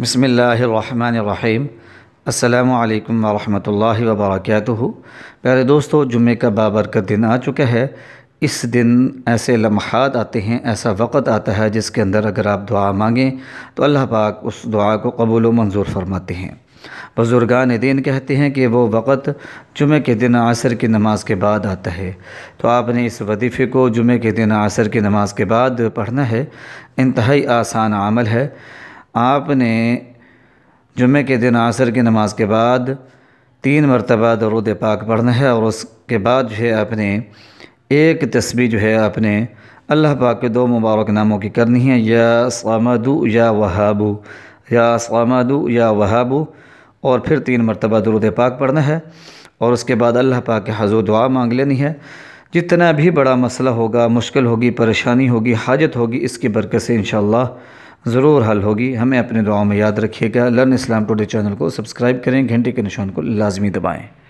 بسم اللہ الرحمن الرحیم السلام علیکم ورحمۃ اللہ وبرکاتہ پیارے دوستو جمعہ کا بابرکت دن آ چکا ہے اس دن ایسے لمحات آتے ہیں ایسا وقت آتا ہے جس کے اندر اگر آپ دعا مانگیں تو اللہ پاک اس دعا کو قبول و منظور فرماتے ہیں بزرگان دین کہتے ہیں کہ وہ وقت جمعہ کے دن عصر کی نماز کے بعد آتا ہے تو آپ نے اس وظیفے کو جمعہ کے دن عصر کی نماز کے بعد پڑھنا ہے انتہائی آسان عمل ہے آپ نے جمعہ کے دن عصر کی نماز کے بعد تین مرتبہ درود پاک پڑھنا ہے اور اس کے بعد جو ہے آپ نے ایک تسبیح جو ہے آپ نے اللہ پاک کے دو مبارک ناموں کی کرنی ہے یا سامدو یا وہابو یا سامدو یا وہابو اور پھر تین مرتبہ درود پاک پڑھنا ہے اور اس کے بعد اللہ پاک کے حضور دعا مانگ لینی ہے جتنا بھی بڑا مسئلہ ہوگا مشکل ہوگی پریشانی ہوگی حاجت ہوگی اس کی برکت سے انشاءاللہ اللہ ضرور حل ہوگی ہمیں اپنے دعاؤں میں یاد رکھیے گا لرن اسلام ٹوڈے چینل کو سبسکرائب کریں گھنٹے کے نشان کو لازمی دبائیں